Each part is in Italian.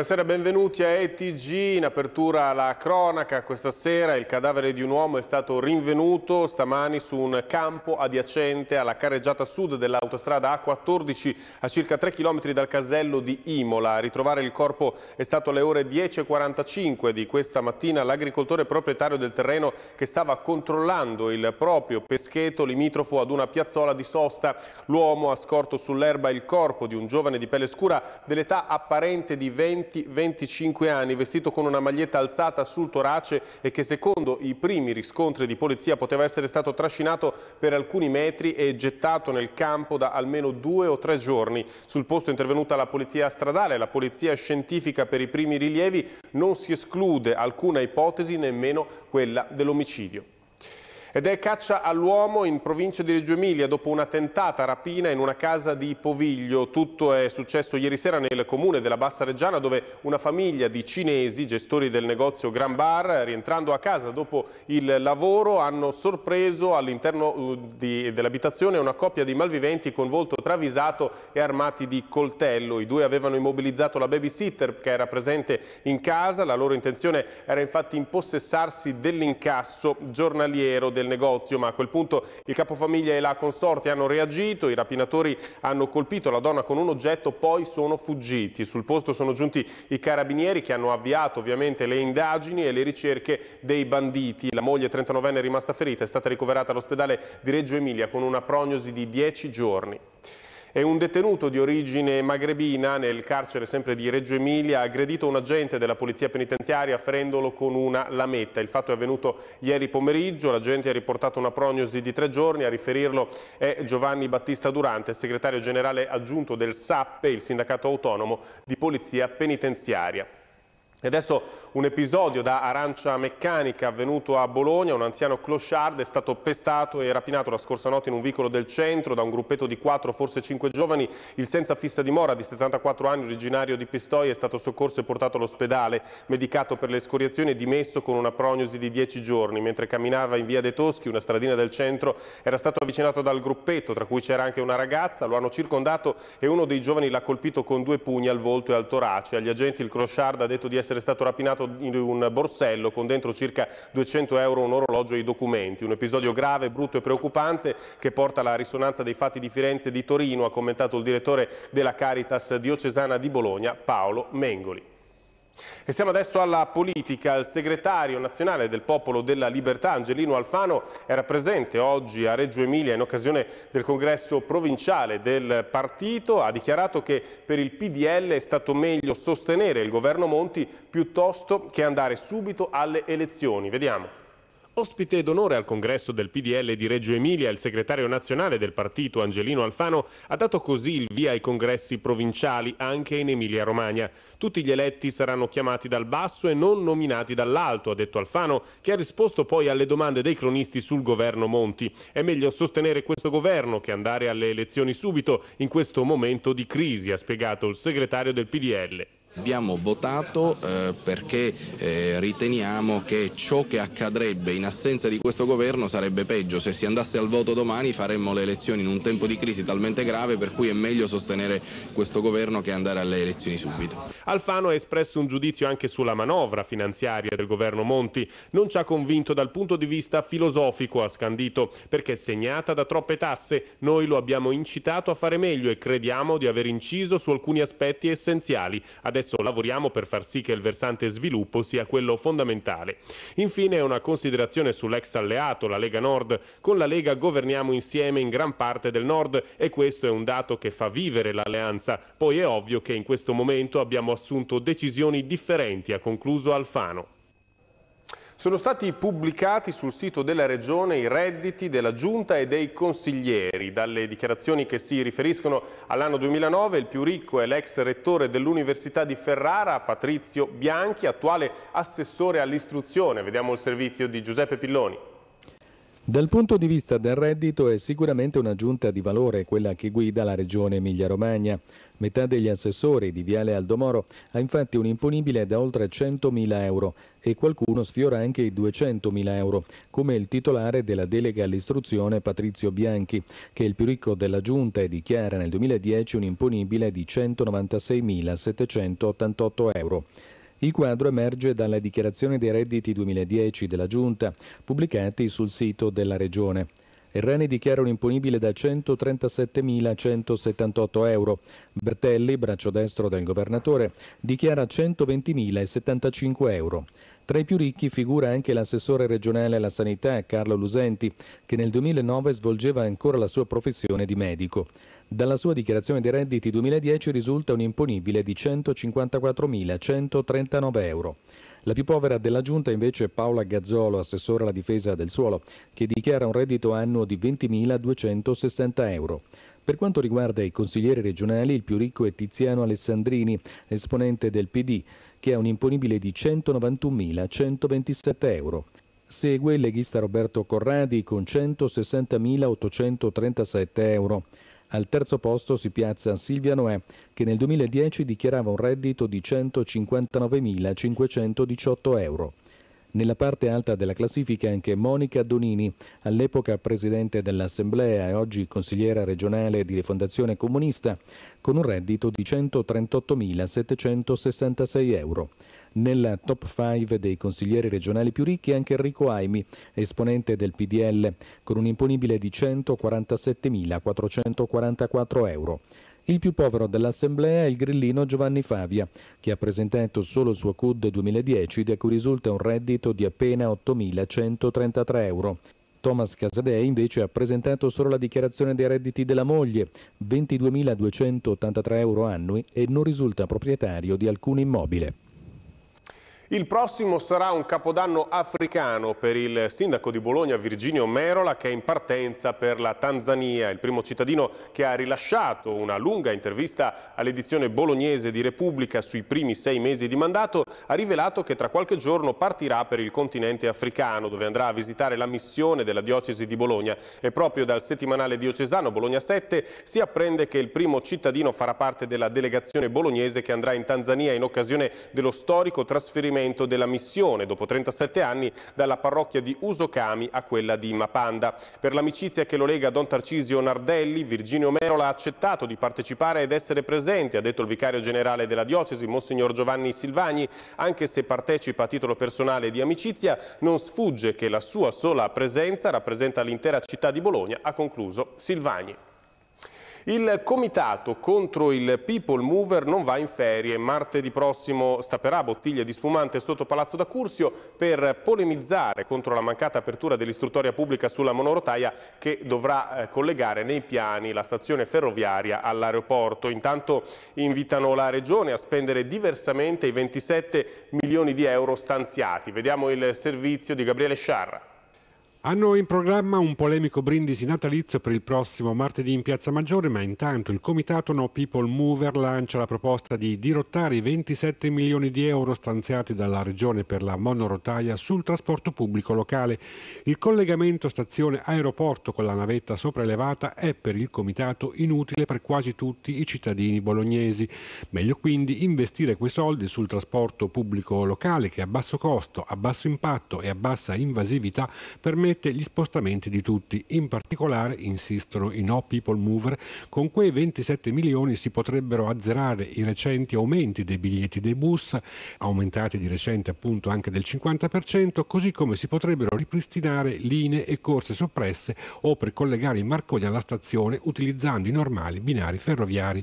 Buonasera, benvenuti a ETG. In apertura alla cronaca questa sera il cadavere di un uomo è stato rinvenuto stamani su un campo adiacente alla carreggiata sud dell'autostrada A14 a circa 3 km dal casello di Imola. A ritrovare il corpo è stato alle ore 10.45 di questa mattina l'agricoltore proprietario del terreno che stava controllando il proprio pescheto limitrofo ad una piazzola di sosta. L'uomo ha scorto sull'erba il corpo di un giovane di pelle scura dell'età apparente di 20 20-25 anni, vestito con una maglietta alzata sul torace e che secondo i primi riscontri di polizia poteva essere stato trascinato per alcuni metri e gettato nel campo da almeno due o tre giorni. Sul posto è intervenuta la polizia stradale, la polizia scientifica per i primi rilievi non si esclude alcuna ipotesi, nemmeno quella dell'omicidio. Ed è caccia all'uomo in provincia di Reggio Emilia dopo una tentata rapina in una casa di Poviglio. Tutto è successo ieri sera nel comune della Bassa Reggiana dove una famiglia di cinesi, gestori del negozio Gran Bar, rientrando a casa dopo il lavoro, hanno sorpreso all'interno uh, dell'abitazione una coppia di malviventi con volto travisato e armati di coltello. I due avevano immobilizzato la babysitter che era presente in casa. La loro intenzione era infatti impossessarsi dell'incasso giornaliero del negozio, ma a quel punto il capofamiglia e la consorte hanno reagito, i rapinatori hanno colpito la donna con un oggetto, poi sono fuggiti. Sul posto sono giunti i carabinieri che hanno avviato ovviamente le indagini e le ricerche dei banditi. La moglie 39enne rimasta ferita è stata ricoverata all'ospedale di Reggio Emilia con una prognosi di 10 giorni. E un detenuto di origine magrebina nel carcere sempre di Reggio Emilia ha aggredito un agente della polizia penitenziaria ferendolo con una lametta. Il fatto è avvenuto ieri pomeriggio, l'agente ha riportato una prognosi di tre giorni, a riferirlo è Giovanni Battista Durante, segretario generale aggiunto del SAP, il sindacato autonomo di polizia penitenziaria. E adesso un episodio da arancia meccanica avvenuto a Bologna, un anziano clochard è stato pestato e rapinato la scorsa notte in un vicolo del centro da un gruppetto di 4, forse 5 giovani, il senza fissa dimora di 74 anni originario di Pistoia è stato soccorso e portato all'ospedale, medicato per le escoriazioni e dimesso con una prognosi di 10 giorni, mentre camminava in via De Toschi, una stradina del centro, era stato avvicinato dal gruppetto, tra cui c'era anche una ragazza, lo hanno circondato e uno dei giovani l'ha colpito con due pugni al volto e al torace, agli agenti il clochard ha detto di essere essere stato rapinato in un borsello con dentro circa 200 euro, un orologio e i documenti. Un episodio grave, brutto e preoccupante che porta alla risonanza dei fatti di Firenze e di Torino, ha commentato il direttore della Caritas diocesana di Bologna, Paolo Mengoli. E siamo adesso alla politica. Il segretario nazionale del Popolo della Libertà, Angelino Alfano, era presente oggi a Reggio Emilia in occasione del congresso provinciale del partito. Ha dichiarato che per il PDL è stato meglio sostenere il governo Monti piuttosto che andare subito alle elezioni. Vediamo. Ospite d'onore al congresso del PDL di Reggio Emilia, il segretario nazionale del partito Angelino Alfano ha dato così il via ai congressi provinciali anche in Emilia-Romagna. Tutti gli eletti saranno chiamati dal basso e non nominati dall'alto, ha detto Alfano, che ha risposto poi alle domande dei cronisti sul governo Monti. È meglio sostenere questo governo che andare alle elezioni subito in questo momento di crisi, ha spiegato il segretario del PDL. Abbiamo votato eh, perché eh, riteniamo che ciò che accadrebbe in assenza di questo governo sarebbe peggio. Se si andasse al voto domani faremmo le elezioni in un tempo di crisi talmente grave per cui è meglio sostenere questo governo che andare alle elezioni subito. Alfano ha espresso un giudizio anche sulla manovra finanziaria del governo Monti. Non ci ha convinto dal punto di vista filosofico, ha scandito, perché è segnata da troppe tasse. Noi lo abbiamo incitato a fare meglio e crediamo di aver inciso su alcuni aspetti essenziali. Adesso adesso lavoriamo per far sì che il versante sviluppo sia quello fondamentale. Infine una considerazione sull'ex alleato, la Lega Nord. Con la Lega governiamo insieme in gran parte del Nord e questo è un dato che fa vivere l'alleanza. Poi è ovvio che in questo momento abbiamo assunto decisioni differenti, ha concluso Alfano. Sono stati pubblicati sul sito della Regione i redditi della Giunta e dei consiglieri. Dalle dichiarazioni che si riferiscono all'anno 2009, il più ricco è l'ex rettore dell'Università di Ferrara, Patrizio Bianchi, attuale assessore all'istruzione. Vediamo il servizio di Giuseppe Pilloni. Dal punto di vista del reddito è sicuramente un'aggiunta di valore quella che guida la regione Emilia-Romagna. Metà degli assessori di Viale Aldomoro ha infatti un imponibile da oltre 100.000 euro e qualcuno sfiora anche i 200.000 euro, come il titolare della delega all'istruzione Patrizio Bianchi, che è il più ricco della giunta e dichiara nel 2010 un imponibile di 196.788 euro. Il quadro emerge dalla dichiarazione dei redditi 2010 della Giunta, pubblicati sul sito della Regione. Errani dichiara un imponibile da 137.178 euro. Bertelli, braccio destro del governatore, dichiara 120.075 euro. Tra i più ricchi figura anche l'assessore regionale alla sanità Carlo Lusenti, che nel 2009 svolgeva ancora la sua professione di medico. Dalla sua dichiarazione dei redditi 2010 risulta un imponibile di 154.139 euro. La più povera della giunta è invece Paola Gazzolo, assessora alla difesa del suolo, che dichiara un reddito annuo di 20.260 euro. Per quanto riguarda i consiglieri regionali, il più ricco è Tiziano Alessandrini, esponente del PD, che ha un imponibile di 191.127 euro. Segue il leghista Roberto Corradi con 160.837 euro. Al terzo posto si piazza Silvia Noè, che nel 2010 dichiarava un reddito di 159.518 euro. Nella parte alta della classifica anche Monica Donini, all'epoca presidente dell'Assemblea e oggi consigliera regionale di Rifondazione Comunista, con un reddito di 138.766 euro. Nella top 5 dei consiglieri regionali più ricchi anche Enrico Aimi, esponente del PDL, con un imponibile di 147.444 euro. Il più povero dell'Assemblea è il grillino Giovanni Favia, che ha presentato solo il suo CUD 2010, da cui risulta un reddito di appena 8.133 euro. Thomas Casadei invece ha presentato solo la dichiarazione dei redditi della moglie, 22.283 euro annui, e non risulta proprietario di alcun immobile. Il prossimo sarà un capodanno africano per il sindaco di Bologna Virginio Merola che è in partenza per la Tanzania, il primo cittadino che ha rilasciato una lunga intervista all'edizione bolognese di Repubblica sui primi sei mesi di mandato ha rivelato che tra qualche giorno partirà per il continente africano dove andrà a visitare la missione della diocesi di Bologna e proprio dal settimanale diocesano Bologna 7 si apprende che il primo cittadino farà parte della delegazione bolognese che andrà in Tanzania in occasione dello storico trasferimento trasferimento della missione dopo 37 anni dalla parrocchia di Usocami a quella di Mapanda. Per l'amicizia che lo lega a Don Tarcisio Nardelli, Virginio Merola ha accettato di partecipare ed essere presente, ha detto il vicario generale della diocesi, Monsignor Giovanni Silvagni, anche se partecipa a titolo personale di amicizia, non sfugge che la sua sola presenza rappresenta l'intera città di Bologna, ha concluso Silvagni. Il comitato contro il People Mover non va in ferie. Martedì prossimo stapperà bottiglie di spumante sotto Palazzo da Cursio per polemizzare contro la mancata apertura dell'istruttoria pubblica sulla monorotaia che dovrà eh, collegare nei piani la stazione ferroviaria all'aeroporto. Intanto invitano la Regione a spendere diversamente i 27 milioni di euro stanziati. Vediamo il servizio di Gabriele Sciarra. Hanno in programma un polemico brindisi natalizio per il prossimo martedì in Piazza Maggiore, ma intanto il comitato No People Mover lancia la proposta di dirottare i 27 milioni di euro stanziati dalla Regione per la monorotaia sul trasporto pubblico locale. Il collegamento stazione-aeroporto con la navetta sopraelevata è per il comitato inutile per quasi tutti i cittadini bolognesi. Meglio quindi investire quei soldi sul trasporto pubblico locale che a basso costo, a basso impatto e a bassa invasività permette permette gli spostamenti di tutti. In particolare, insistono i no people mover, con quei 27 milioni si potrebbero azzerare i recenti aumenti dei biglietti dei bus, aumentati di recente appunto anche del 50%, così come si potrebbero ripristinare linee e corse soppresse o per collegare i Marconi alla stazione utilizzando i normali binari ferroviari.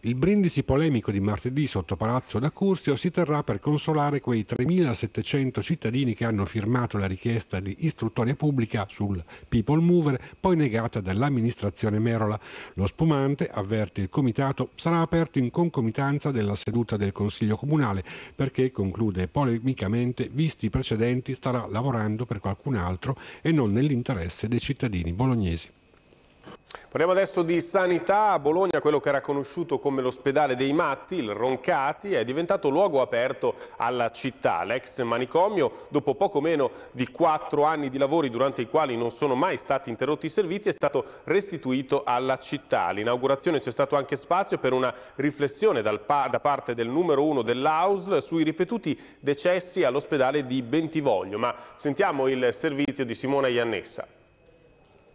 Il brindisi polemico di martedì sotto Palazzo da Curzio si terrà per consolare quei 3.700 cittadini che hanno firmato la richiesta di istruttoria pubblica sul People Mover, poi negata dall'amministrazione Merola. Lo spumante, avverte il comitato, sarà aperto in concomitanza della seduta del Consiglio Comunale perché, conclude polemicamente, visti i precedenti starà lavorando per qualcun altro e non nell'interesse dei cittadini bolognesi. Parliamo adesso di sanità. A Bologna, quello che era conosciuto come l'ospedale dei matti, il Roncati, è diventato luogo aperto alla città. L'ex manicomio, dopo poco meno di quattro anni di lavori durante i quali non sono mai stati interrotti i servizi, è stato restituito alla città. All'inaugurazione c'è stato anche spazio per una riflessione pa da parte del numero uno dell'AUSL sui ripetuti decessi all'ospedale di Bentivoglio. Ma sentiamo il servizio di Simona Iannessa.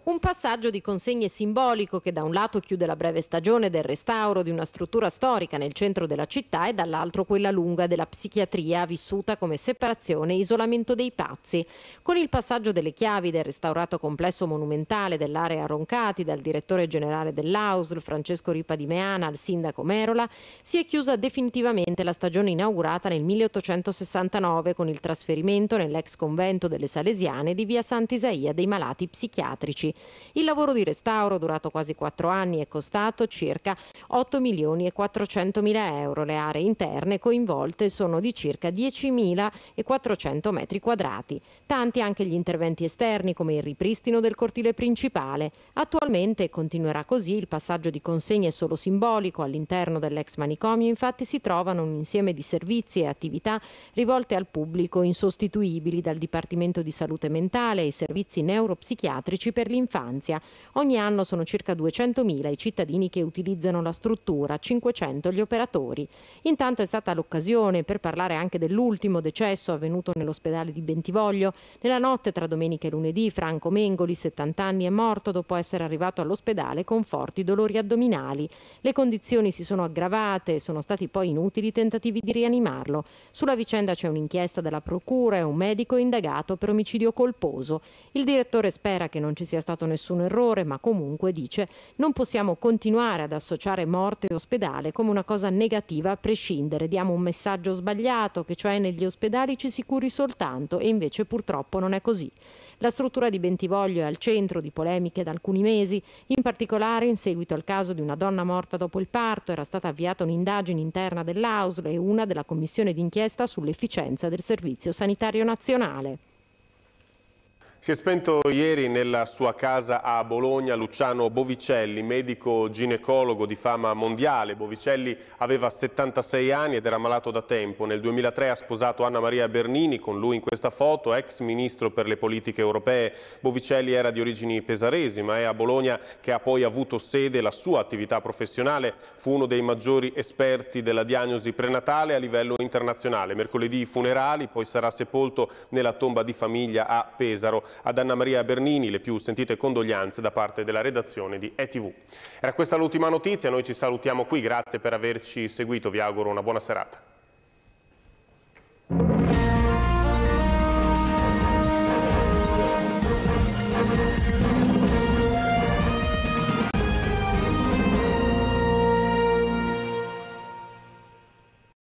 Un passaggio di consegne simbolico che da un lato chiude la breve stagione del restauro di una struttura storica nel centro della città e dall'altro quella lunga della psichiatria vissuta come separazione e isolamento dei pazzi. Con il passaggio delle chiavi del restaurato complesso monumentale dell'area Roncati dal direttore generale dell'AUSL Francesco Ripa di Meana al sindaco Merola si è chiusa definitivamente la stagione inaugurata nel 1869 con il trasferimento nell'ex convento delle Salesiane di via Sant'Isaia dei malati psichiatrici. Il lavoro di restauro, durato quasi quattro anni, è costato circa 8 milioni e 400 mila euro. Le aree interne coinvolte sono di circa 10.400 metri quadrati. Tanti anche gli interventi esterni, come il ripristino del cortile principale. Attualmente continuerà così il passaggio di consegne solo simbolico all'interno dell'ex manicomio. Infatti si trovano un insieme di servizi e attività rivolte al pubblico insostituibili dal Dipartimento di Salute Mentale ai servizi neuropsichiatrici per l'infanzia dell'infanzia. Ogni anno sono circa 200.000 i cittadini che utilizzano la struttura, 500 gli operatori. Intanto è stata l'occasione per parlare anche dell'ultimo decesso avvenuto nell'ospedale di Bentivoglio. Nella notte tra domenica e lunedì Franco Mengoli, 70 anni, è morto dopo essere arrivato all'ospedale con forti dolori addominali. Le condizioni si sono aggravate e sono stati poi inutili tentativi di rianimarlo. Sulla vicenda c'è un'inchiesta della procura e un medico indagato per omicidio colposo. Il direttore spera che non ci sia stato stato nessun errore, ma comunque, dice, non possiamo continuare ad associare morte e ospedale come una cosa negativa a prescindere. Diamo un messaggio sbagliato, che cioè negli ospedali ci si curi soltanto e invece purtroppo non è così. La struttura di Bentivoglio è al centro di polemiche da alcuni mesi, in particolare in seguito al caso di una donna morta dopo il parto era stata avviata un'indagine interna dell'Ausle e una della commissione d'inchiesta sull'efficienza del Servizio Sanitario Nazionale. Si è spento ieri nella sua casa a Bologna Luciano Bovicelli, medico ginecologo di fama mondiale. Bovicelli aveva 76 anni ed era malato da tempo. Nel 2003 ha sposato Anna Maria Bernini, con lui in questa foto, ex ministro per le politiche europee. Bovicelli era di origini pesaresi, ma è a Bologna che ha poi avuto sede la sua attività professionale. Fu uno dei maggiori esperti della diagnosi prenatale a livello internazionale. Mercoledì funerali, poi sarà sepolto nella tomba di famiglia a Pesaro ad Anna Maria Bernini le più sentite condoglianze da parte della redazione di ETV. Era questa l'ultima notizia, noi ci salutiamo qui, grazie per averci seguito, vi auguro una buona serata.